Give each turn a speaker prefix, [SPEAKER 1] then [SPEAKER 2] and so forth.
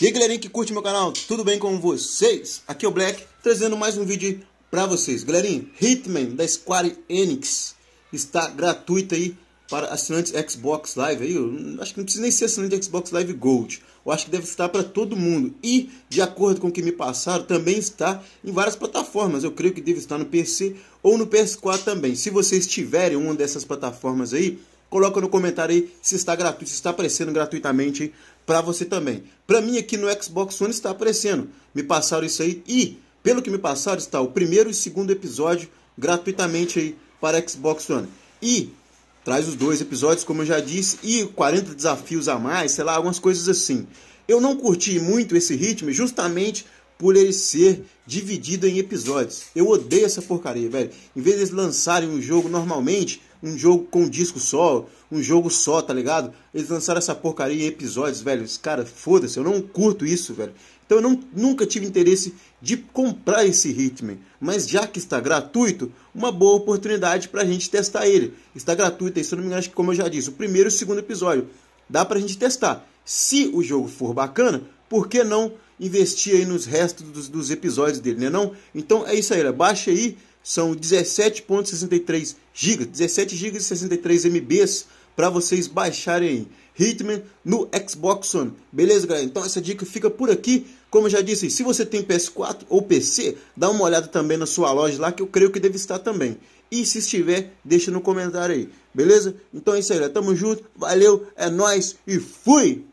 [SPEAKER 1] E aí galerinha que curte meu canal, tudo bem com vocês? Aqui é o Black, trazendo mais um vídeo pra vocês. Galerinha, Hitman da Square Enix está gratuito aí para assinantes Xbox Live. Aí, eu acho que não precisa nem ser assinante de Xbox Live Gold. Eu acho que deve estar para todo mundo. E, de acordo com o que me passaram, também está em várias plataformas. Eu creio que deve estar no PC ou no PS4 também. Se vocês tiverem uma dessas plataformas aí, Coloca no comentário aí se está gratuito, se está aparecendo gratuitamente para você também. Para mim aqui no Xbox One está aparecendo. Me passaram isso aí e pelo que me passaram está o primeiro e segundo episódio gratuitamente aí para Xbox One. E traz os dois episódios, como eu já disse, e 40 desafios a mais, sei lá, algumas coisas assim. Eu não curti muito esse ritmo justamente por ele ser dividido em episódios. Eu odeio essa porcaria, velho. Em vez de eles lançarem um jogo normalmente, um jogo com disco só, um jogo só, tá ligado? Eles lançaram essa porcaria em episódios, velho. Cara, foda-se, eu não curto isso, velho. Então eu não, nunca tive interesse de comprar esse Hitman. Mas já que está gratuito, uma boa oportunidade pra gente testar ele. Está gratuito, isso eu não me engano, acho que como eu já disse, o primeiro e o segundo episódio. Dá pra gente testar. Se o jogo for bacana, por que não investir aí nos restos dos, dos episódios dele, né não? Então é isso aí, né? baixa aí são 17.63 GB, 17 GB e 63 MBs para vocês baixarem aí. Hitman no Xbox One. Beleza, galera? Então essa dica fica por aqui. Como eu já disse, se você tem PS4 ou PC, dá uma olhada também na sua loja lá, que eu creio que deve estar também. E se estiver, deixa no comentário aí. Beleza? Então é isso aí, galera. Tamo junto. Valeu, é nóis e fui!